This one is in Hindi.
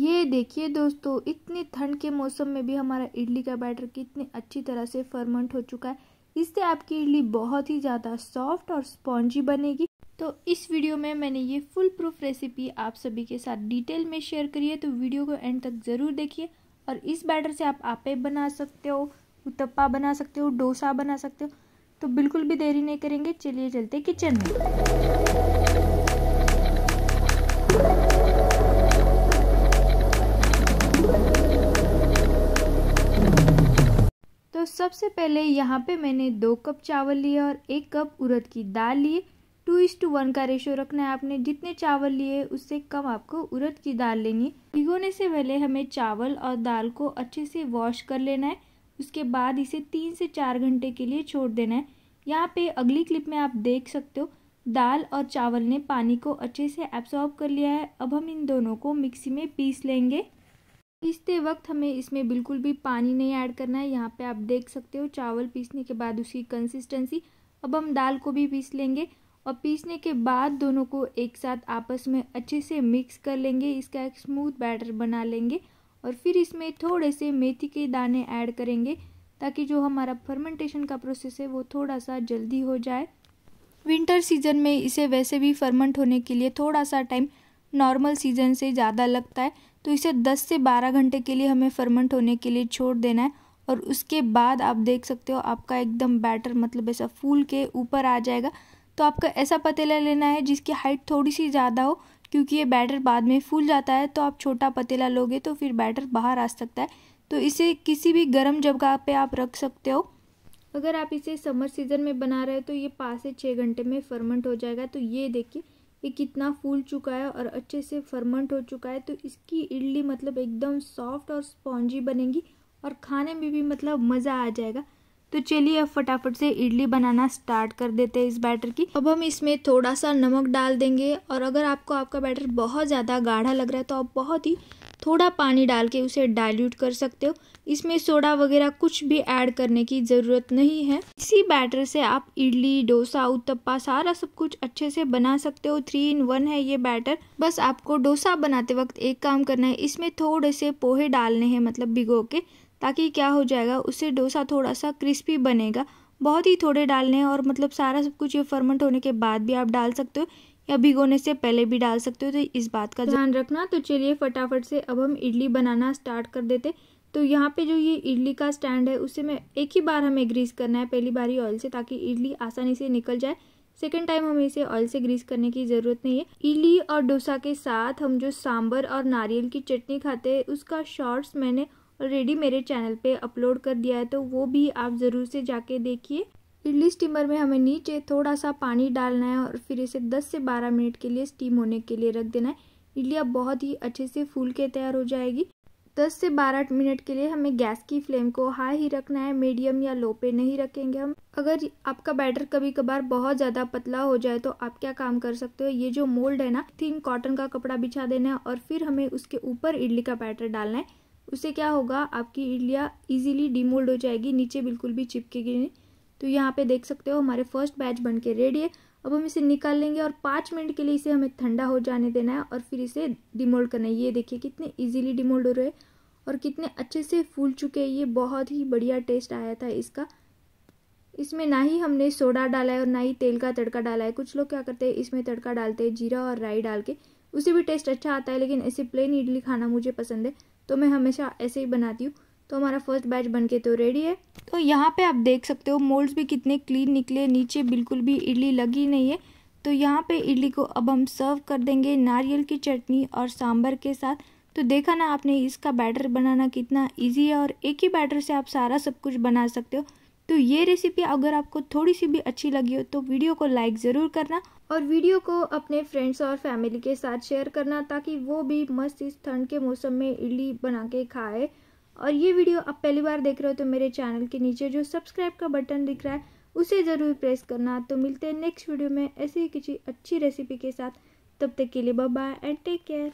ये देखिए दोस्तों इतनी ठंड के मौसम में भी हमारा इडली का बैटर कितनी अच्छी तरह से फर्मेंट हो चुका है इससे आपकी इडली बहुत ही ज़्यादा सॉफ्ट और स्पॉन्जी बनेगी तो इस वीडियो में मैंने ये फुल प्रूफ रेसिपी आप सभी के साथ डिटेल में शेयर करी है तो वीडियो को एंड तक ज़रूर देखिए और इस बैटर से आप आपे बना सकते हो उत्तप्पा बना सकते हो डोसा बना सकते हो तो बिल्कुल भी देरी नहीं करेंगे चलिए चलते किचन में सबसे पहले यहाँ पे मैंने दो कप चावल लिए और एक कप उड़द की दाल लिए टू इज टू वन का रेशो रखना है आपने जितने चावल लिए उससे कम आपको उड़द की दाल लेनी भिगोने से पहले हमें चावल और दाल को अच्छे से वॉश कर लेना है उसके बाद इसे तीन से चार घंटे के लिए छोड़ देना है यहाँ पे अगली क्लिप में आप देख सकते हो दाल और चावल ने पानी को अच्छे से एब्सॉर्ब कर लिया है अब हम इन दोनों को मिक्सी में पीस लेंगे पीसते वक्त हमें इसमें बिल्कुल भी पानी नहीं ऐड करना है यहाँ पे आप देख सकते हो चावल पीसने के बाद उसकी कंसिस्टेंसी अब हम दाल को भी पीस लेंगे और पीसने के बाद दोनों को एक साथ आपस में अच्छे से मिक्स कर लेंगे इसका एक स्मूथ बैटर बना लेंगे और फिर इसमें थोड़े से मेथी के दाने ऐड करेंगे ताकि जो हमारा फर्मेंटेशन का प्रोसेस है वो थोड़ा सा जल्दी हो जाए विंटर सीजन में इसे वैसे भी फर्मेंट होने के लिए थोड़ा सा टाइम नॉर्मल सीजन से ज़्यादा लगता है तो इसे 10 से 12 घंटे के लिए हमें फर्मेंट होने के लिए छोड़ देना है और उसके बाद आप देख सकते हो आपका एकदम बैटर मतलब ऐसा फूल के ऊपर आ जाएगा तो आपका ऐसा पतीला लेना है जिसकी हाइट थोड़ी सी ज़्यादा हो क्योंकि ये बैटर बाद में फूल जाता है तो आप छोटा पतीला लोगे तो फिर बैटर बाहर आ सकता है तो इसे किसी भी गर्म जगह पे आप रख सकते हो अगर आप इसे समर सीज़न में बना रहे हो तो ये पाँच से छः घंटे में फर्मेंट हो जाएगा तो ये देखिए ये कितना फूल चुका है और अच्छे से फर्मेंट हो चुका है तो इसकी इडली मतलब एकदम सॉफ्ट और स्पॉन्जी बनेगी और खाने में भी मतलब मज़ा आ जाएगा तो चलिए अब फटाफट से इडली बनाना स्टार्ट कर देते हैं इस बैटर की अब हम इसमें थोड़ा सा नमक डाल देंगे और अगर आपको आपका बैटर बहुत ज़्यादा गाढ़ा लग रहा है तो आप बहुत ही थोड़ा पानी डाल के उसे डाइल्यूट कर सकते हो इसमें सोडा वगैरह कुछ भी ऐड करने की ज़रूरत नहीं है इसी बैटर से आप इडली डोसा उत्तपा सारा सब कुछ अच्छे से बना सकते हो थ्री इन वन है ये बैटर बस आपको डोसा बनाते वक्त एक काम करना है इसमें थोड़े से पोहे डालने हैं मतलब भिगो के ताकि क्या हो जाएगा उससे डोसा थोड़ा सा क्रिस्पी बनेगा बहुत ही थोड़े डालने हैं और मतलब सारा सब कुछ ये फर्मेंट होने के बाद भी आप डाल सकते हो या भिगोने से पहले भी डाल सकते हो तो इस बात का ध्यान रखना तो चलिए फटाफट से अब हम इडली बनाना स्टार्ट कर देते तो यहाँ पे जो ये इडली का स्टैंड है उसे मैं एक ही बार हमें ग्रीस करना है पहली बार ही ऑयल से ताकि इडली आसानी से निकल जाए सेकेंड टाइम हमें इसे ऑयल से ग्रीस करने की ज़रूरत नहीं है इडली और डोसा के साथ हम जो सांबर और नारियल की चटनी खाते हैं उसका शॉर्ट्स मैंने ऑलरेडी मेरे चैनल पे अपलोड कर दिया है तो वो भी आप ज़रूर से जाके देखिए इडली स्टीमर में हमें नीचे थोड़ा सा पानी डालना है और फिर इसे 10 से 12 मिनट के लिए स्टीम होने के लिए रख देना है अब बहुत ही अच्छे से फूल के तैयार हो जाएगी 10 से 12 मिनट के लिए हमें गैस की फ्लेम को हाई ही रखना है मीडियम या लो पे नहीं रखेंगे हम अगर आपका बैटर कभी कभार बहुत ज़्यादा पतला हो जाए तो आप क्या काम कर सकते हो ये जो मोल्ड है ना थीन कॉटन का कपड़ा बिछा देना है और फिर हमें उसके ऊपर इडली का बैटर डालना है उससे क्या होगा आपकी इडलियाँ इजीली डीमोल्ड हो जाएगी नीचे बिल्कुल भी चिपकेगी नहीं तो यहाँ पे देख सकते हो हमारे फर्स्ट बैच बन के रेडी है अब हम इसे निकाल लेंगे और पाँच मिनट के लिए इसे हमें ठंडा हो जाने देना है और फिर इसे डिमोल्ड करना है ये देखिए कितने इजीली डिमोल्ड हो रहे हैं और कितने अच्छे से फूल चुके हैं ये बहुत ही बढ़िया टेस्ट आया था इसका इसमें ना ही हमने सोडा डाला है और ना ही तेल का तड़का डाला है कुछ लोग क्या करते हैं इसमें तड़का डालते हैं जीरा और राई डाल के उसे भी टेस्ट अच्छा आता है लेकिन ऐसे प्लेन इडली खाना मुझे पसंद है तो मैं हमेशा ऐसे ही बनाती हूँ तो हमारा फर्स्ट बैच बनके तो रेडी है तो यहाँ पे आप देख सकते हो मोल्ड्स भी कितने क्लीन निकले नीचे बिल्कुल भी इडली लगी नहीं है तो यहाँ पे इडली को अब हम सर्व कर देंगे नारियल की चटनी और सांभर के साथ तो देखा ना आपने इसका बैटर बनाना कितना ईजी है और एक ही बैटर से आप सारा सब कुछ बना सकते हो तो ये रेसिपी अगर आपको थोड़ी सी भी अच्छी लगी हो तो वीडियो को लाइक ज़रूर करना और वीडियो को अपने फ्रेंड्स और फैमिली के साथ शेयर करना ताकि वो भी मस्त इस ठंड के मौसम में इडली बना के खाए और ये वीडियो आप पहली बार देख रहे हो तो मेरे चैनल के नीचे जो सब्सक्राइब का बटन दिख रहा है उसे ज़रूर प्रेस करना तो मिलते हैं नेक्स्ट वीडियो में ऐसी किसी अच्छी रेसिपी के साथ तब तक के लिए बाय एंड टेक केयर